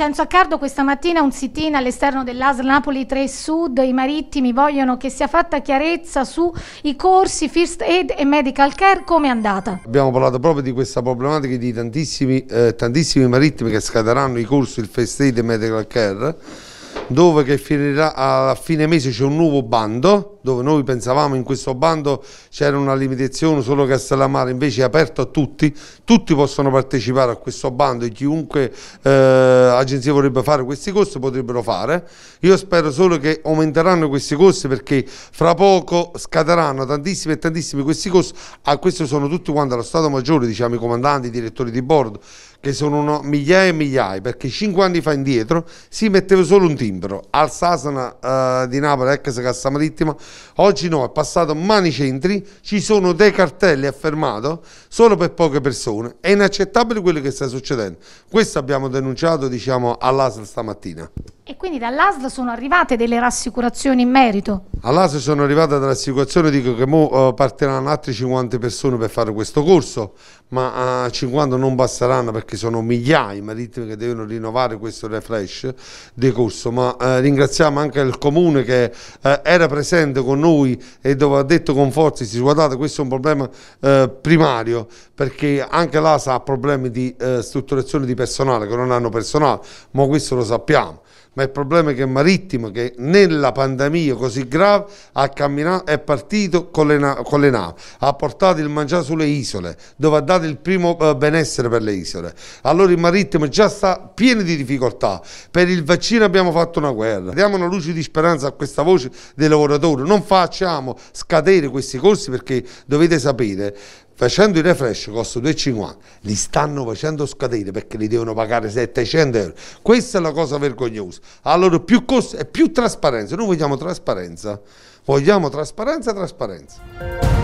Vincenzo Accardo questa mattina un sit-in all'esterno dell'ASL Napoli 3 Sud, i marittimi vogliono che sia fatta chiarezza sui corsi First Aid e Medical Care, come è andata? Abbiamo parlato proprio di questa problematica di tantissimi, eh, tantissimi marittimi che scaderanno i corsi il First Aid e Medical Care, dove finirà a fine mese c'è un nuovo bando dove noi pensavamo in questo bando c'era una limitazione solo Castellamare, invece è aperto a tutti, tutti possono partecipare a questo bando e chiunque eh, agenzia vorrebbe fare questi corsi potrebbero fare. Io spero solo che aumenteranno questi corsi perché fra poco scaderanno tantissimi e tantissimi questi corsi, a questo sono tutti quanti allo Stato Maggiore, diciamo i comandanti, i direttori di bordo, che sono migliaia e migliaia, perché cinque anni fa indietro si metteva solo un timbro, al Sasana eh, di Napoli, ex Cassa Marittima, Oggi no, è passato mani centri, ci sono dei cartelli, affermato, solo per poche persone. È inaccettabile quello che sta succedendo. Questo abbiamo denunciato diciamo, all'ASL stamattina. E quindi dall'ASL sono arrivate delle rassicurazioni in merito? All'ASO sono arrivata dalla situazione, dico che mo eh, partiranno altre 50 persone per fare questo corso, ma 50 eh, non basteranno perché sono migliaia i marittimi che devono rinnovare questo refresh di corso, ma eh, ringraziamo anche il comune che eh, era presente con noi e dove ha detto con forza, si guardate questo è un problema eh, primario perché anche l'ASA ha problemi di eh, strutturazione di personale, che non hanno personale, ma questo lo sappiamo, ma il problema è che il marittimo che nella pandemia così grave Bravo ha è partito con le, con le, navi, ha portato il mangiare sulle isole, dove ha dato il primo eh, benessere per le isole. Allora il marittimo già sta pieno di difficoltà, per il vaccino abbiamo fatto una guerra. Diamo una luce di speranza a questa voce dei lavoratori, non facciamo scadere questi corsi perché dovete sapere, facendo i refresh costa 2,50 li stanno facendo scadere perché li devono pagare 700 euro questa è la cosa vergognosa allora più costo e più trasparenza noi vogliamo trasparenza vogliamo trasparenza trasparenza